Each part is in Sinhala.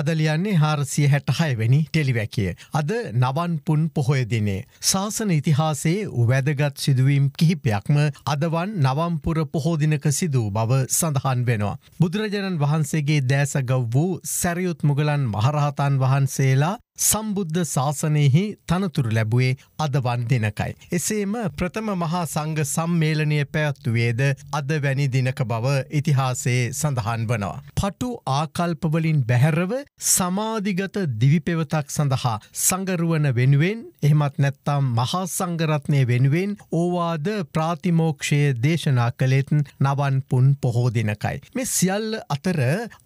අදලියන්නේ හාරසිය හැටහයවැනි ටෙලිවැකිය. අද නවන්පුන් පොහොයදිනේ. ශාසන ඉතිහාසේ වැදගත් සිදුවීම් කිහිපයක්ම අදවන් නවම්පුර පොහෝදිනක සිදූ බව සඳහන් වෙනවා. බුදුරජාණන් වහන්සේගේ දෑසගව් වූ සැරියුත් මුගලන් මහරහතන් වහන්සේලා සම්බුද්ධ ශාසනයෙහි තනතුරු ලැබුවේ අදවන් දෙනකයි. එසේම ප්‍රථම මහා සංග සම්මේලනය පැවැත්තුවේද අද වැනි දිනක බව ඉතිහාසයේ සඳහන් වනවා. පටු ආකල්පවලින් බැහැරව සමාධිගත දිවිපෙවතක් සඳහා සංගරුවන වෙනුවෙන් එහමත් නැත්තම් මහා සංගරත්නය වෙනුවෙන් ඕවාද ප්‍රාතිමෝක්ෂයේ දේශනා කළෙතන් නවන් පුන් පොහෝ දෙනකයි. මෙ සියල්ල අතර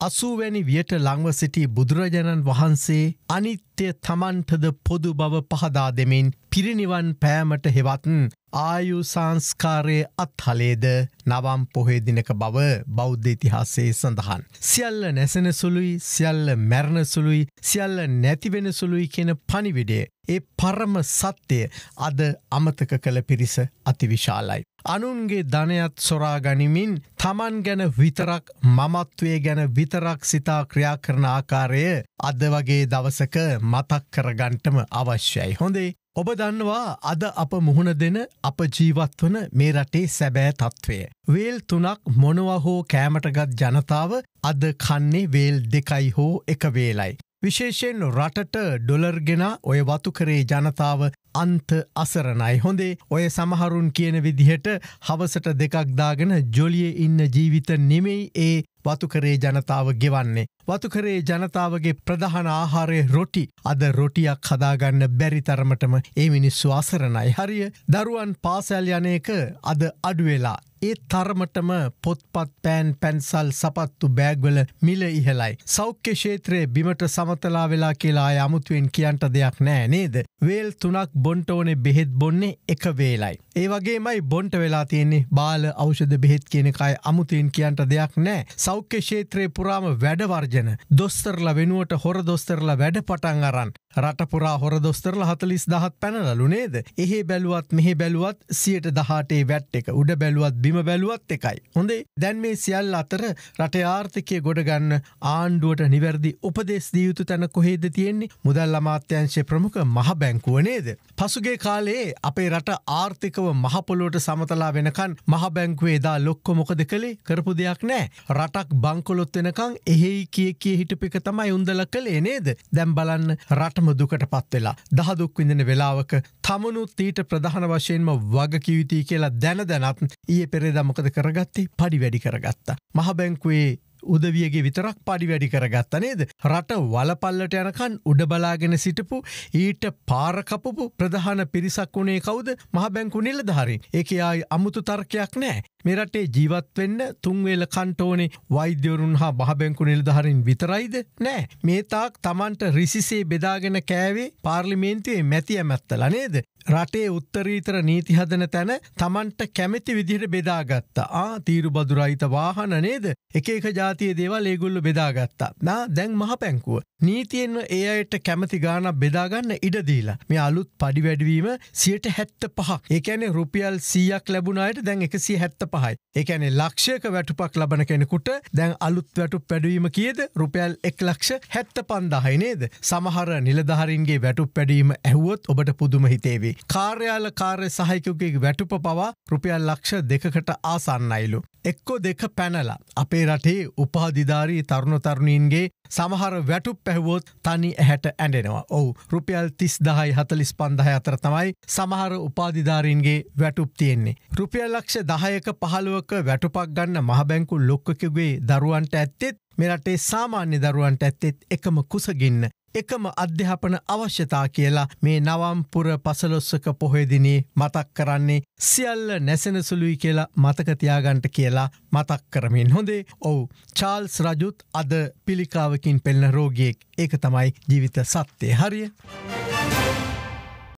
අසුවැනි වියට ලංව සිටි බුදුරජාණන් වහන්සේ අනිත් සත්‍ය තමන්ටද පොදු බව පහදා දෙමින් පිරිනිවන් පෑමට හෙවත්න් ආයු සංස්කාරයේ අත්හලේද නවම් පොහේදිනක බව බෞද්ධතිහාසේ සඳහන්. සියල්ල නැසෙන සුළුයි සියල්ල මැරණ සුළුයි සියල්ල නැතිවෙන සුළුයි කියෙන පනිවිඩේ. ඒ පරම සත්‍යය අද අමතක කළ පිරිස අතිවිශාලයි. අනුන්ගේ ධනයත් සොරාගනිමින් තමන් ගැන විතරක් මමත්වේ ගැන විතරක් සිතා ක්‍රියා කරන ආකාරය අද වගේ දවසක මතක් කරගන්ටම අවශ්‍යයි. හොඳේ ඔබ දන්නවා අද අප මුහුණ දෙන අප ජීවත්වන මේ රටේ සැබෑ තත්ත්වය. වේල් තුනක් මොනවා හෝ කෑමටගත් ජනතාව අද කන්නේ වේල් දෙකයි හෝ එක වේලයි. විශේෂයෙන් රටට ඩොලර්ගෙන ඔය වතුකරේ ජනතාව අන්ත අසරණයි හොඳේ ඔය සමහරුන් කියන විදිහට හවසට දෙකක් දාගෙන ජොලිය ඉන්න ජීවිත නෙමෙයි ඒ වතුකරේ ජනතාව ගෙවන්නේ. වතුකරේ ජනතාවගේ ප්‍රධාන ආහාරය රොටි අද රොටියක් හදාගන්න බැරි තරමටම ඒ මිනිස්සු අසරණයි හරිය දරුවන් පාසැල් යනයක අද අඩුවෙලා ඒ තරමටම පොත්පත් පෑන් පැන්සල් සපත්තු බෑග්වල මිල ඉහලයි. සෞඛ්‍ය ශේත්‍රයේ බිමට සමතලා වෙලා කියලා අමුතුවෙන් කියන්ට දෙයක් නෑ නේද. වේල් තුනක් බොන්ට ඕනේ බෙහෙත් බොන්නේ එක වේලයි. ඒ වගේමයි බොන්ට වෙලා තියෙන්නේ බාල අෞෂධ බෙහෙත් කියනකයි අමුතුවෙන් කියන්ට දෙයක් නෑ. සෞඛ්‍ය ශේත්‍රයේ පුරාම වැඩවර්ජන දොස්තරල වෙනුවට හොර දොස්තරල වැඩ පටන් අරන්. රටපුරා හොර දොස්තරල හතලිස් දහත් පැනලු නේද. එහේ බැලුවත් මෙහෙ බැලුවත් සියට දහටේ වැට් එක උඩ බැලුවත් බිම බැලුවත් එකයි. හොඳේ දැන් මේ සියල් අතර රට ආර්ථිකය ගොඩගන්න ආණ්ඩුවට නිවැරදි උපදෙස් දියුතු තැන කොහේද තියෙන්නේ මුදල් අමාත්‍යංශය ප්‍රමුඛ මහ බැංකුව නේද. පසුගේ කාලයේ අපේ රට ආර්ථිකව මහපොලෝට සමතලා වෙනකන් මහ බැංකුවේ දා ලොක්කො මොකද කළේ කරපු දෙයක් නෑ. රටක් බංකොලොත් වෙනකං එහෙයි කිය කිය හිටපික තමයි උන්දල කළේ නේද. දැම් බලන්න රට රටම දුකට පත්වෙලා දහදුක් විඳන වෙලාවක තමනුත් ඊට ප්‍රධාන වශයෙන්ම වගකිවිතී කියලා දැන දැනත් ඒ පෙරේදා මොකද කරගත්තේ පඩි වැඩි කරගත්තා. මහබැංකුවේ උදවියගේ විතරක් පඩි වැඩි කරගත්ත නේද. රට වලපල්ලට යනකන් උඩබලාගෙන සිටපු ඊට පාරකපපු ප්‍රධාන පිරිසක් වුණේ කවුද මහබැංකු නිල්ල ධහරි. එක අයි අමුතු තර්කයක් නෑ. මෙරටේ ජීවත්වෙන්න තුන්වේල කන්ටෝනේ වෛද්‍යවරුන් හා බහබැංකු නිල්ධහරින් විතරයිද නෑ මේතාක් තමන්ට රිසිසේ බෙදාගෙන කෑවේ පාර්ලිමේන්තුවේ මැති ඇමැත්තල නේද රටේ උත්තරීතර නීති හදන තැන තමන්ට කැමැති විදිහට බෙදාගත්තා ආ තීරු බදුරහිත වාහන නේද එකක ජාතිය දේවල් ඒගුල්ලු බෙදාගත්තා නා දැන් මහ පැංකුව නීතියෙන් ඒ අයට කැමති ගාන බෙදාගන්න ඉඩදීලා මේ අලුත් පඩි වැඩවීම සියට හැත්ත පහ එකැනෙ රුපියල් සීයක් ලැබුණයට දැන් එකසි හැත්ත පහයි එකැනෙ ලක්ෂයක වැටුපක් ලබන කෙනෙකුට දැන් අලුත් වැටු පැඩවීම කියද රුපියල් එක් ලක්ෂ හැත්ත පන්දහයි නේද සමහර නිලධහරින්ගේ වැටු පැඩීම ඇහුවොත් ඔබට පුදුම හිතේවේ කාර්යාල කාර්ය සහයකුගේ වැටුප පවා රුපියල් ලක්ෂ දෙකකට ආසන්නයිලු. එක්කෝ දෙක පැනලා අපේ රටේ උපාධිධාරී තරුණතරුණීන්ගේ සමහර වැටුප පැහුවොත් තනි ඇහැට ඇඩෙනවා ඔවු රුපියල් තිස් දහයි හතලිස් පන්දහ අතර තමයි සමහර උපාධිධාරීන්ගේ වැටුප තියෙන්නේ. රුපියල් ලක්ෂ දහයක පහළුවක වැටුපක් ගන්න මහබැංකු ලොක්කකුගේ දරුවන්ට ඇත්තෙත් මෙරටේ සාමාන්‍ය දරුවන්ට ඇත්තෙත් එකම කුසගින්න එකම අධ්‍යාපන අවශ්‍යතා කියලා මේ නවම්පුර පසලොස්සක පොහෙදිනේ මතක් කරන්නේ සියල්ල නැසෙනසුළුයි කියලා මතකතියාගන්ට කියලා මතක් කරමින් හොඳේ ඔවු චාල්ස් රජුත් අද පිළිකාවකින් පෙල්න රෝගියෙක් ඒක තමයි ජීවිත සත්‍යය හරිය.